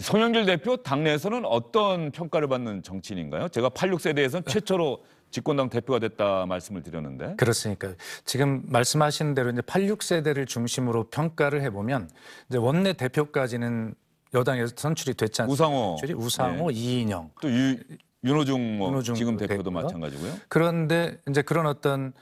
송영길 대표 당내에서는 어떤 평가를 받는 정치인인가요? 제가 86세대에서는 최초로 집권당 대표가 됐다 말씀을 드렸는데 그렇습니까? 지금 말씀하신 대로 이제 86세대를 중심으로 평가를 해보면 이제 원내 대표까지는 여당에서 선출이 됐지 않습니까? 우상호, 우상호, 네. 이인영 또 유, 윤호중, 뭐 윤호중 지금 대표도 대표가. 마찬가지고요. 그런데 이제 그런 어떤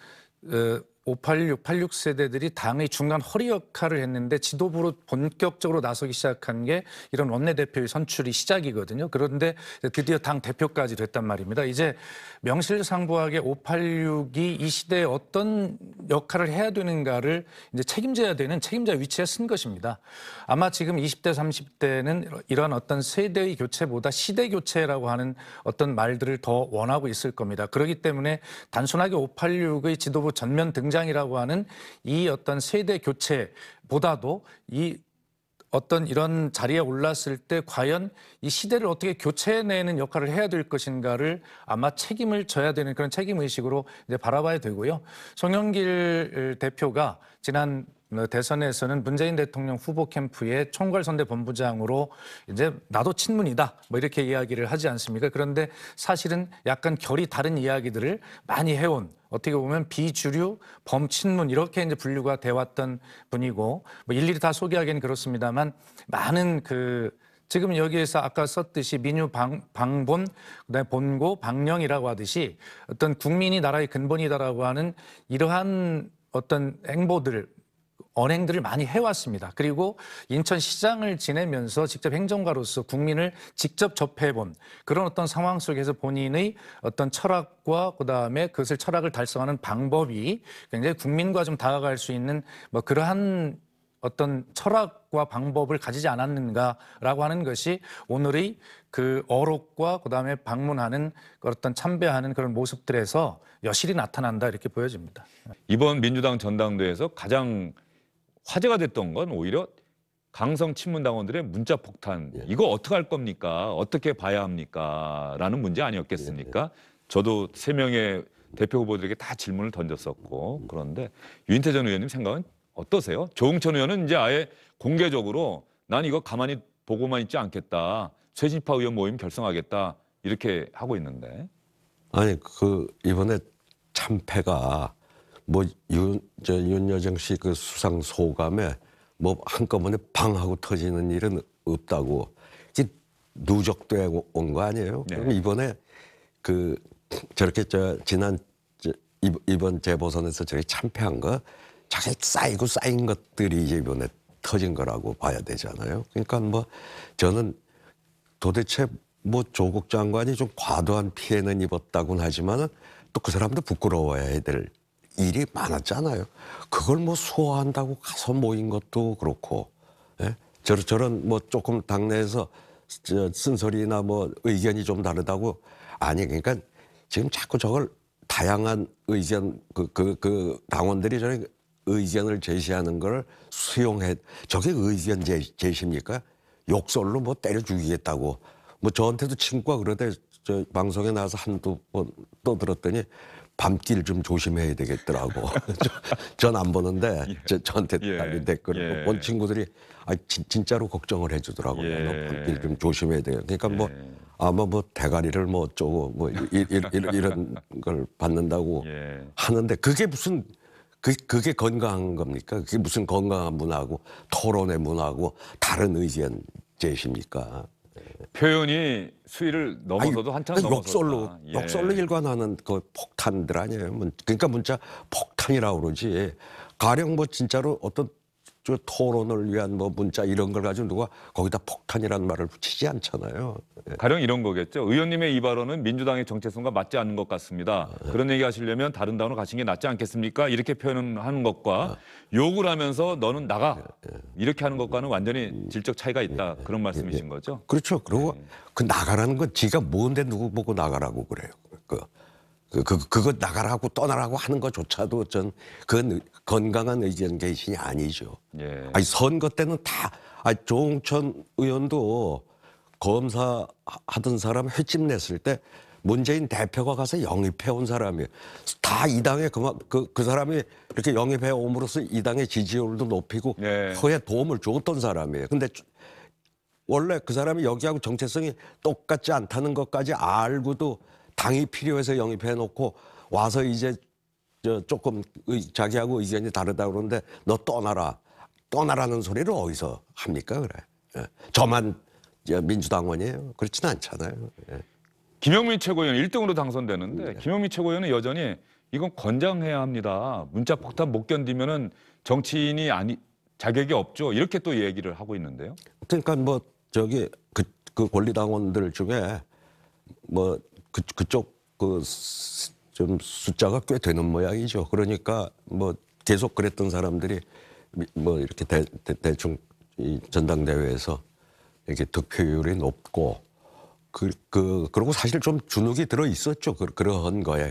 어, 586, 86세대들이 당의 중간 허리 역할을 했는데 지도부로 본격적으로 나서기 시작한 게 이런 원내대표의 선출이 시작이거든요. 그런데 드디어 당 대표까지 됐단 말입니다. 이제 명실상부하게 586이 이 시대에 어떤 역할을 해야 되는가를 이제 책임져야 되는 책임자 위치에 쓴 것입니다. 아마 지금 20대, 30대는 이런 어떤 세대의 교체보다 시대 교체라고 하는 어떤 말들을 더 원하고 있을 겁니다. 그렇기 때문에 단순하게 586의 지도부 전면 등장이라고 하는 이 어떤 세대 교체보다도 이 어떤 이런 자리에 올랐을 때 과연 이 시대를 어떻게 교체해내는 역할을 해야 될 것인가를 아마 책임을 져야 되는 그런 책임의식으로 이제 바라봐야 되고요. 송영길 어, 대표가 지난 어, 대선에서는 문재인 대통령 후보 캠프의 총괄선대 본부장으로 이제 나도 친문이다 뭐 이렇게 이야기를 하지 않습니까? 그런데 사실은 약간 결이 다른 이야기들을 많이 해온 어떻게 보면 비주류, 범친문 이렇게 이제 분류가 돼 왔던 분이고 뭐 일일이 다 소개하기는 그렇습니다만 많은 그 지금 여기에서 아까 썼듯이 민유 방, 방본, 그다음에 본고, 방령이라고 하듯이 어떤 국민이 나라의 근본이다라고 하는 이러한 어떤 행보들 언행들을 많이 해왔습니다. 그리고 인천시장을 지내면서 직접 행정가로서 국민을 직접 접해본 그런 어떤 상황 속에서 본인의 어떤 철학과 그다음에 그것을 철학을 달성하는 방법이 굉장히 국민과 좀 다가갈 수 있는 뭐 그러한 어떤 철학과 방법을 가지지 않았는가라고 하는 것이 오늘의 그 어록과 그다음에 방문하는 어떤 참배하는 그런 모습들에서 여실히 나타난다 이렇게 보여집니다. 이번 민주당 전당대회에서 가장 화제가 됐던 건 오히려 강성 친문당원들의 문자 폭탄 예. 이거 어떻게 할 겁니까 어떻게 봐야 합니까 라는 문제 아니었겠습니까 예, 예. 저도 세 명의 대표 후보들에게 다 질문을 던졌었고 음. 그런데 윤태전 의원님 생각은 어떠세요 조홍천 의원은 이제 아예 공개적으로 난 이거 가만히 보고만 있지 않겠다 최진파 의원 모임 결성하겠다 이렇게 하고 있는데 아니 그 이번에 참패가 뭐 윤, 저 윤여정 씨 그 수상 소감에 뭐 한꺼번에 방하고 터지는 일은 없다고 이 누적돼 온 거 아니에요? 네. 그럼 이번에 그 저렇게 저 지난 저 이번 재보선에서 저렇게 참패한 거 자기 쌓이고 쌓인 것들이 이제 이번에 터진 거라고 봐야 되잖아요. 그러니까 뭐 저는 도대체 뭐 조국 장관이 좀 과도한 피해는 입었다곤 하지만은 또 그 사람도 부끄러워야 될 일이 많았잖아요. 그걸 뭐 소화한다고 가서 모인 것도 그렇고, 예? 저런, 저런 뭐 조금 당내에서 쓴소리나 뭐 의견이 좀 다르다고 아니 그러니까 지금 자꾸 저걸 다양한 의견 그그 그, 그 당원들이 저런 의견을 제시하는 걸 수용해 저게 의견 제, 제시입니까? 욕설로 뭐 때려 죽이겠다고 뭐 저한테도 친구가 그러대 저 방송에 나와서 한두 번 떠들었더니 밤길 좀 조심해야 되겠더라고. 전 안 보는데 예. 저, 저한테 예. 달린 댓글을 예. 본 친구들이 아 진, 진짜로 걱정을 해주더라고요. 예. 너 밤길 좀 조심해야 돼요. 그러니까 뭐 예. 아마 뭐 대가리를 뭐 어쩌고 뭐 이, 이, 이이 런걸 받는다고 예. 하는데 그게 무슨 그, 그게 건강한 겁니까? 그게 무슨 건강한 문화고 토론의 문화고 다른 의견 제십니까 표현이 수위를 넘어서도 한참 넘어서 역설로 예. 역설로 일관하는 그 폭탄들 아니에요. 그러니까 문자 폭탄이라고 그러지. 가령 뭐 진짜로 어떤 토론을 위한 뭐 문자 이런 걸 가지고 누가 거기다 폭탄이라는 말을 붙이지 않잖아요. 예. 가령 이런 거겠죠. 의원님의 이 발언은 민주당의 정체성과 맞지 않는 것 같습니다. 아, 예. 그런 얘기 하시려면 다른 당으로 가신 게 낫지 않겠습니까? 이렇게 표현하는 것과 아. 욕을 하면서 너는 나가 예, 예, 이렇게 하는 것과는 완전히 음. 질적 차이가 있다 예, 예, 그런 말씀이신 거죠. 그렇죠. 그리고 네. 그 나가라는 건 지가 뭔데 누구 보고 나가라고 그래요. 그 그, 그, 그거 나가라고 떠나라고 하는 것조차도 전 그건 건강한 의견 개신이 아니죠. 예. 아니 선거 때는 다 아니 조홍천 의원도 검사 하던 사람 횟집 냈을 때 문재인 대표가 가서 영입해 온 사람이에요. 다 이 당에 그만 그, 그 사람이 이렇게 영입해 옴으로써 이 당의 지지율도 높이고 예. 서에 도움을 줬던 사람이에요. 근데 원래 그 사람이 여기하고 정체성이 똑같지 않다는 것까지 알고도 당이 필요해서 영입해 놓고 와서 이제 저 조금 자기하고 의견이 다르다 그러는데 너 떠나라. 떠나라는 소리를 어디서 합니까? 그래. 예. 저만 민주당원이에요. 그렇진 않잖아요. 예. 김영민 최고위원 1등으로 당선되는데 네. 김영민 최고위원은 여전히 이건 권장해야 합니다. 문자 폭탄 못 견디면은 정치인이 아니 자격이 없죠. 이렇게 또 얘기를 하고 있는데요. 그러니까 뭐 저기 그, 그 권리당원들 중에 뭐 그, 그쪽 그 좀 숫자가 꽤 되는 모양이죠. 그러니까 뭐 계속 그랬던 사람들이 뭐 이렇게 대, 대, 충이 전당대회에서 이렇게 득표율이 높고 그, 그, 그러고 사실 좀 주눅이 들어 있었죠. 그, 그런 거에.